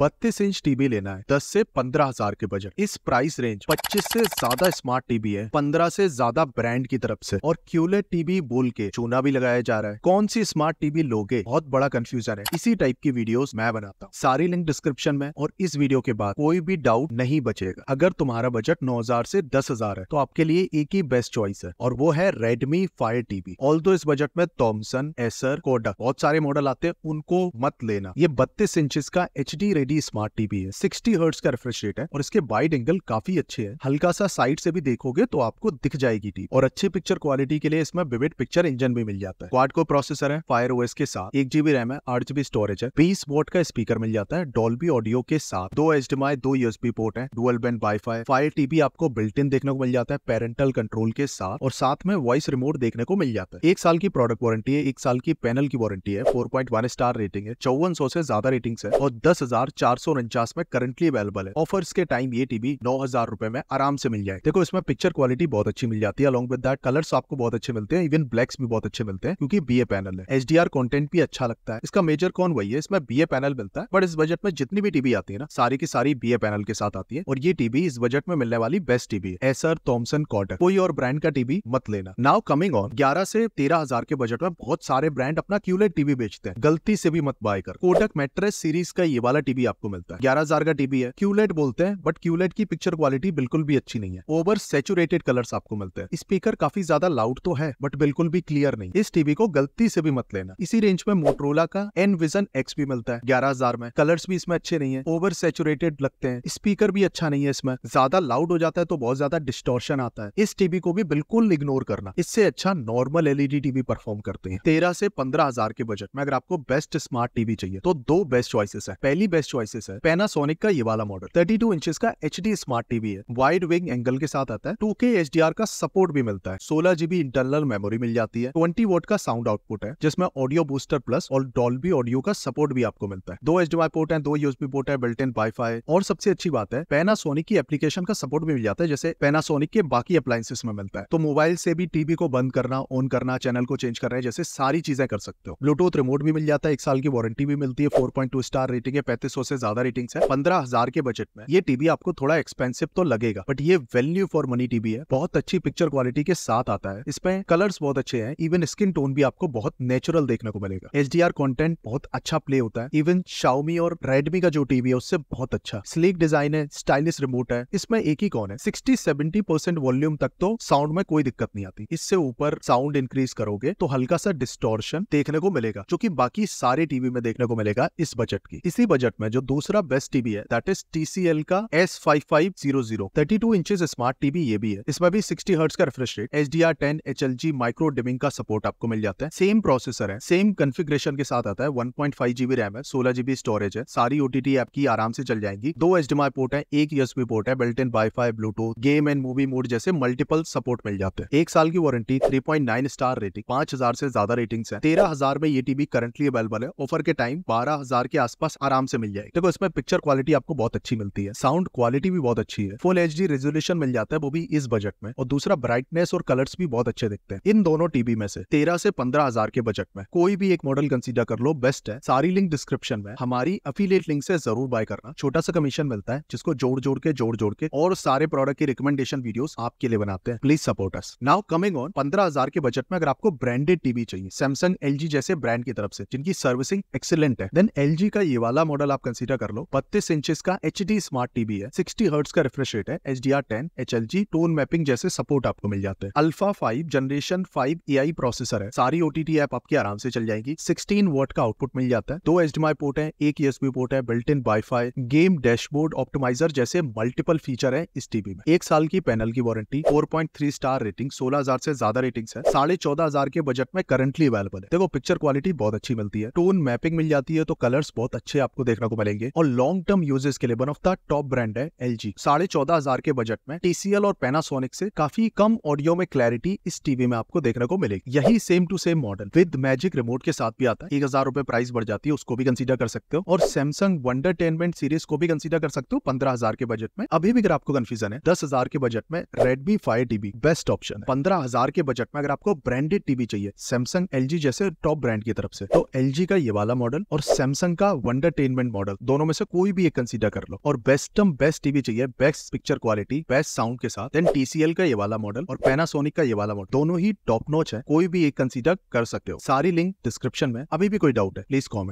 बत्तीस inch TV लेना है दस से पंद्रह हजार के बजट इस प्राइस रेंज पच्चीस से ज्यादा स्मार्ट टीवी है पंद्रह से ज्यादा ब्रांड की तरफ से और क्यूलेट टीवी बोल के चूना भी लगाया जा रहा है कौन सी स्मार्ट टीवी लोगे बहुत बड़ा कंफ्यूजन है इसी टाइप की वीडियो मैं बनाता हूँ सारी लिंक डिस्क्रिप्शन में और इस वीडियो के बाद कोई भी डाउट नहीं बचेगा अगर तुम्हारा बजट नौ हजार ऐसी दस हजार है तो आपके लिए एक ही बेस्ट चॉइस है और वो है रेडमी फायर टीवी ऑल इस बजट में थॉमसन एसर कोडक बहुत सारे मॉडल आते हैं उनको मत लेना ये बत्तीस इंच का H D LED smart TV है सिक्सटी हर्ट्स का रिफ्रेश रेट है और इसके वाइड एंगल काफी अच्छे है हल्का सा साइड से भी देखोगे तो आपको दिख जाएगी टीवी और अच्छी पिक्चर क्वालिटी के लिए इसमें विविड पिक्चर इंजन भी मिल जाता है क्वाड को प्रोसेसर है फायर ओएस के साथ एक जीबी रैम है आठ जीबी स्टोरेज है बीस वोट का स्पीकर मिल जाता है डॉल्बी ऑडियो के साथ दो एच दो यूएसबी पोर्ट है dual band wifi Fire TV आपको बिल्ट इन देखने को मिल जाता है पेरेंटल कंट्रोल के साथ और साथ में वॉइस रिमोट देखने को मिल जाता है एक साल की प्रोडक्ट वारंटी है एक साल की पैनल की वारंटी है फोर स्टार रेटिंग है चौवन से ज्यादा रेटिंग है और दस हजार चार में करंटली अवेलेबल है ऑफर्स के टाइम ये टीवी नौ हजार रुपए में आराम से मिल जाए देखो इसमें पिक्चर क्वालिटी बहुत अच्छी मिल जाती है अलॉन्ग विद दैट कलर्स आपको बहुत अच्छे मिलते हैं इवन ब्लैक्स भी बहुत अच्छे मिलते हैं क्योंकि बी पैनल है एच कंटेंट भी अच्छा लगता है इसका मेजर कौन वही है इसमें बी पैनल मिलता है बट इस बजट में जितनी भी टीवी आती है ना सारी की सारी बी पैनल के साथ आती है और ये टीवी इस बजट में मिलने वाली बेस्ट टीवी है एसर थॉमसन कॉटन कोई और ब्रांड का टीवी मत लेना नाउ कमिंग ऑन ग्यारह से तेरह हजार के बजट में बहुत सारे ब्रांड अपना क्यूलेट टीवी बेचते हैं गलती से भी मत बाय कर कोटक मेट्रेस सीरीज का ये वाला टीवी टीबी आपको मिलता है ग्यारह का टीबी है क्यूलेट बोलते हैं बट क्यूलेट की पिक्चर क्वालिटी बिल्कुल भी अच्छी नहीं है ओवर सेचुरेटेड कलर आपको मिलते हैं स्पीकर काफी ज्यादा लाउड तो है बट बिल्कुल भी क्लियर नहीं इस टीवी को गलती से भी मत लेना इसी रेंज में मोटरोला का एन विजन एक्स भी मिलता है ग्यारह हजार में कलर्स भी इसमें अच्छे नहीं है ओवर सेचुरेटेड लगते हैं स्पीकर भी अच्छा नहीं है इसमें ज्यादा लाउड हो जाता है तो बहुत ज्यादा डिस्टोर्शन आता है इस टीवी को भी बिल्कुल इग्नोर करना इससे अच्छा नॉर्मल एलईडी टीवी परफॉर्म करते हैं तेरह से पंद्रह के बजट में अगर आपको बेस्ट स्मार्ट टीवी चाहिए तो दो बेस्ट चॉइसेस है पहली बेस्ट चॉइसेस है पेनासोनिक का ये वाला मॉडल 32 टू इंचेस का एच स्मार्ट टीवी है वाइड विंग एंगल के साथ आता है टू के एच का सपोर्ट भी मिलता है सोलह जीबी इंटरनल मेमोरी मिल जाती है ट्वेंटी वोट का साउंड आउटपुट है जिसमें ऑडियो बूस्टर प्लस और डॉल्बी ऑडियो का सपोर्ट भी आपको मिलता है दो एच पोर्ट है दो यूएसबी पोर्ट है बिल्ट इन वाईफाई और सबसे अच्छी बात है पेनासोनिक की एप्लीकेशन का सपोर्ट भी मिल जाता है जैसे पेनासोनिक के बाकी अप्लायसेस में मिलता है तो मोबाइल से भी टीवी को बंद करना ऑन करना चैनल को चेंज करना है जैसे सारी चीजें कर सकते हो ब्लूटूथ रिमोट भी मिल जाता है एक साल की वारंटी भी मिलती है फोर स्टार रेटिंग है पैंतीस सौ से ज्यादा रेटिंग्स है पंद्रह हजार के बजट में ये टीवी आपको थोड़ा एक्सपेंसिव तो लगेगा बट ये वेल्यू फॉर मनी टीवी है बहुत अच्छी पिक्चर क्वालिटी के साथ आता है इसमें कलर्स बहुत अच्छे हैं इवन स्किन टोन भी आपको बहुत नेचुरल देखने को मिलेगा एच डी आर कॉन्टेंट बहुत अच्छा प्ले होता है इवन शाउमी और रेडमी का जो टीवी है उससे बहुत अच्छा स्लीक डिजाइन है स्टाइलिश रिमोट है इसमें एक ही कौन है सिक्सटी सेवेंटी परसेंट वॉल्यूम तक तो साउंड में कोई दिक्कत नहीं आती इससे ऊपर साउंड इंक्रीज करोगे तो हल्का सा डिस्टोर्शन देखने को मिलेगा जो की बाकी सारे टीवी में देखने को मिलेगा इस बजट की इसी बजट में जो दूसरा बेस्ट टीवी है दैट इज टीसीएल का S five five zero zero thirty two inch smart TV ये भी है इसमें भी सिक्सटी हर्ट्स का refresh rate H D R ten H L G micro dimming का सपोर्ट आपको मिल जाता है सेम प्रोसेसर है सेम कन्फिग्रेशन के साथ आता है one point five GB RAM है सोलह जीबी स्टोरेज है सारी ओटीटी की आराम से चल जाएगी दो एच पोर्ट है एक यूएसबी पोर्ट है built in wifi bluetooth game and movie mode जैसे मल्टीपल सपोर्ट मिल जाते हैं एक साल की warranty three point nine star rating पांच हजार से ज्यादा रेटिंग है तेरह हजार में ये टीवी करंटली अवेलेबल है ऑफर के टाइम बारह हजार के आसपास आराम से मिल मिल जाएगी देखो इसमें पिक्चर क्वालिटी आपको बहुत अच्छी मिलती है साउंड क्वालिटी भी बहुत अच्छी है फुल एच रेजोल्यूशन मिल जाता है वो भी इस बजट में और दूसरा ब्राइटनेस और कलर्स भी बहुत अच्छे दिखते हैं इन दोनों टीवी में से तेरह से पंद्रह हजार के बजट में कोई भी एक मॉडल कंसिडर कर लो बेस्ट है सारी लिंक डिस्क्रिप्शन में हमारी अफिलियट लिंक से जरूर बाय करना छोटा सा कमीशन मिलता है जिसको जोड़ जोड़ के जोड़ जोड़ के और सारे प्रोडक्ट की रिकमेंडेशन वीडियो आपके लिए बनाते हैं please support us now coming on पंद्रह हजार के बजट में अगर आपको ब्रांडेड टीवी चाहिए सैमसंग एल जैसे ब्रांड की तरफ से जिनकी सर्विसिंग एक्सीलेंट है देन एल का ये वाला मॉडल आप आप कंसीडर कर लो बत्तीस इंचेस का एच डी स्मार्ट टीवी है सिक्सटी हर्ट्स का रिफ्रेश रेट है H D R ten H L G tone mapping जैसे सपोर्ट आपको मिल जाते हैं alpha five generation five A I processor है सारी ओटीटी ऐप आपकी आराम से चल जाएगी सिक्सटीन वर्ट का आउटपुट मिल जाता है दो एच पोर्ट है एक यूएसबी पोर्ट है built in wifi game dashboard optimiser जैसे मल्टीपल फीचर है इस टीवी में एक साल की पैनल की warranty four point three star rating सोलह हजार से ज्यादा रेटिंग है साढ़े चौदह हजार के बजट में करंटली अवेलेबल है देखो पिक्चर क्वालिटी बहुत अच्छी मिलती है टोन मैपिंग मिल जाती है तो कलर्स बहुत अच्छे आपको देखने को मिलेंगे और लॉन्ग टर्म यूजेस के लिए one of the top brand है एल जी साढ़े चौदह हजार के बजट में टीसीएल और पेनासोनिक से काफी कम ऑडियो में क्लैरिटी इस टीवी में आपको देखने को मिलेगी यही same to same model with magic remote के साथ भी आता है एक हजार रुपए प्राइस बढ़ जाती है उसको भी कंसिडर कर सकते हो और सैमसंग वंडरटेनमेंट सीरीज को भी कंसिडर कर सकते हो पंद्रह हजार के बजट में अभी भी अगर आपको कंफ्यूजन है दस हजार के बजट में Redmi five TV best option पंद्रह हजार के बजट में अगर आपको ब्रांडेड टीवी चाहिए सैमसंग एल जी जैसे टॉप ब्रांड की तरफ से तो एल जी का ये वाला मॉडल और सैमसंग का वंडरटेनमेंट मॉडल मॉडल दोनों में से कोई भी एक कंसीडर कर लो और बेस्टम बेस्ट टीवी चाहिए best picture quality best sound के साथ देन टीसीएल का ये वाला मॉडल और पेनासोनिक का ये वाला मॉडल दोनों ही टॉप नोच है कोई भी एक कंसीडर कर सकते हो सारी लिंक डिस्क्रिप्शन में अभी भी कोई डाउट है प्लीज कॉमेंट